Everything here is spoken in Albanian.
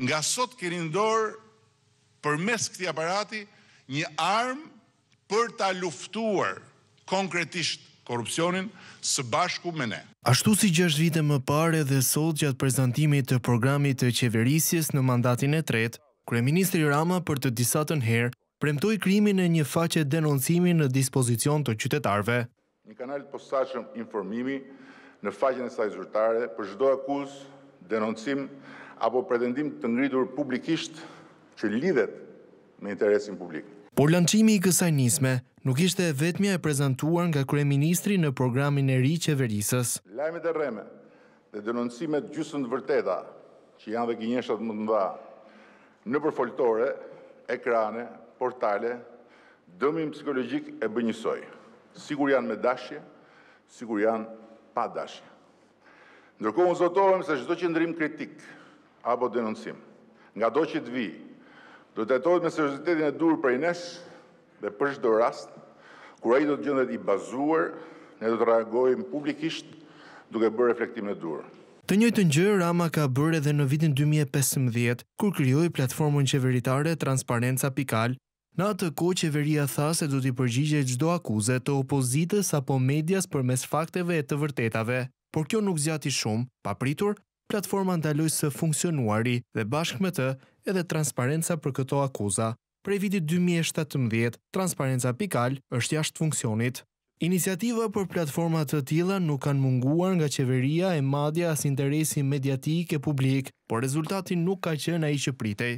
nga sot keni në dorë për mes këti aparati një armë për ta luftuar konkretisht korupcionin së bashku me ne. Ashtu si 6 vite më pare dhe sot gjatë prezentimit të programit të qeverisjes në mandatin e tret, kërë Ministri Rama për të disatën herë premtoj krimi në një faqe denoncimi në dispozicion të qytetarve. Një kanalit posashëm informimi në faqen e saj zyrtare për shdo akus denoncim apo pretendim të ngritur publikisht që lidhet me interesin publik. Por lanqimi i kësaj nisme nuk ishte vetëmja e prezentuar nga Krye Ministri në programin e ri qeverisës. Lajmet e reme dhe denoncimet gjusën të vërteta që janë dhe gjenjeshtat më të mëdha në përfoltore, ekrane, portale, dëmim psikologjik e bënjësoj. Sigur janë me dashje, sigur janë pa dashje. Ndërkohë më zotohem se gjithdo që ndërim kritikë, apo denoncim. Nga do që të vi, do të jetohet me seriositetin e dur për i nesh dhe për shdo rast, kura i do të gjëndet i bazuar, ne do të reagojmë publikisht duke bërë reflektim në dur. Të njëjtën gjë Rama ka bërë edhe në vitin 2015, kur krijoi platformën qeveritare transparenca.al. Në atë kohë qeveria tha se do t'i përgjigjej çdo akuze të opozitës apo medias përmes fakteve e të vërtetave. Por kjo nuk zgjati shumë, papritur platforma ndaloj së funksionuari dhe bashkë me të edhe transparenca për këto akuza. Prej vitit 2017, transparenca pikal është jashtë funksionit. Iniciativa për platformat të tila nuk kanë munguar nga qeveria e madja as interesi mediatik e publik, por rezultati nuk ka qenë a i që pritej.